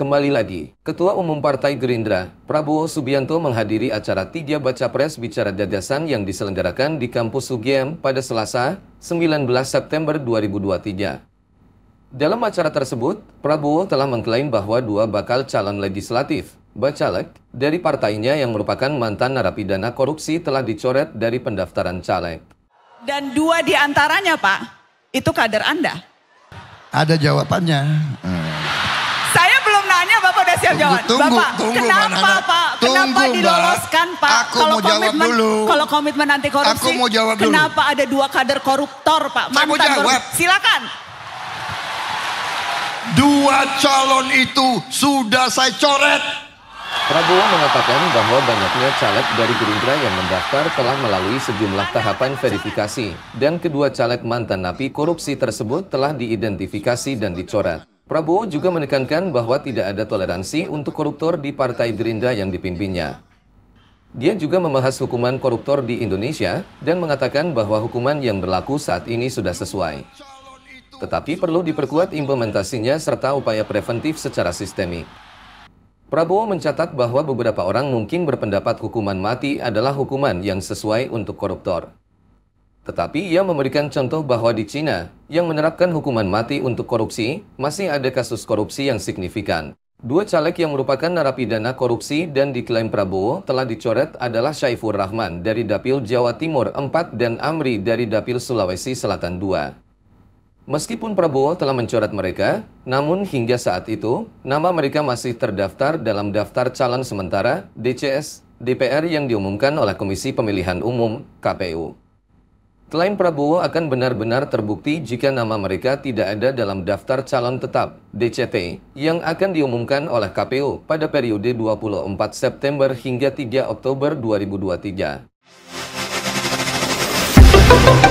Kembali lagi, Ketua Umum Partai Gerindra, Prabowo Subianto menghadiri acara tiga baca pres bicara gagasan yang diselenggarakan di kampus UGM pada Selasa, 19 September 2023. Dalam acara tersebut, Prabowo telah mengklaim bahwa dua bakal calon legislatif, Bacalek, dari partainya yang merupakan mantan narapidana korupsi telah dicoret dari pendaftaran caleg. Dan dua di antaranya, Pak, itu kader Anda. Ada jawabannya. Hmm siap jawab. Tunggu, Bapak, tunggu, kenapa mana, Pak? Tunggu, kenapa diloloskan Pak? Aku kalau mau komitmen, jawab dulu. Kalau komitmen nanti korupsi, aku mau jawab dulu. kenapa ada dua kader koruptor Pak? Mantan aku jawab. Koruptor. Silakan. Dua calon itu sudah saya coret. Prabowo mengatakan bahwa banyaknya caleg dari Gerindra yang mendaftar telah melalui sejumlah tahapan verifikasi dan kedua caleg mantan napi korupsi tersebut telah diidentifikasi dan dicoret. Prabowo juga menekankan bahwa tidak ada toleransi untuk koruptor di Partai Gerindra yang dipimpinnya. Dia juga membahas hukuman koruptor di Indonesia dan mengatakan bahwa hukuman yang berlaku saat ini sudah sesuai. Tetapi perlu diperkuat implementasinya serta upaya preventif secara sistemik. Prabowo mencatat bahwa beberapa orang mungkin berpendapat hukuman mati adalah hukuman yang sesuai untuk koruptor. Tetapi ia memberikan contoh bahwa di Cina, yang menerapkan hukuman mati untuk korupsi, masih ada kasus korupsi yang signifikan. Dua caleg yang merupakan narapidana korupsi dan diklaim Prabowo telah dicoret adalah Syaiful Rahman dari Dapil Jawa Timur 4 dan Amri dari Dapil Sulawesi Selatan 2. Meskipun Prabowo telah mencoret mereka, namun hingga saat itu, nama mereka masih terdaftar dalam daftar calon sementara DCS DPR yang diumumkan oleh Komisi Pemilihan Umum KPU. Klaim Prabowo akan benar-benar terbukti jika nama mereka tidak ada dalam daftar calon tetap DCT yang akan diumumkan oleh KPU pada periode 24 September hingga 3 Oktober 2023.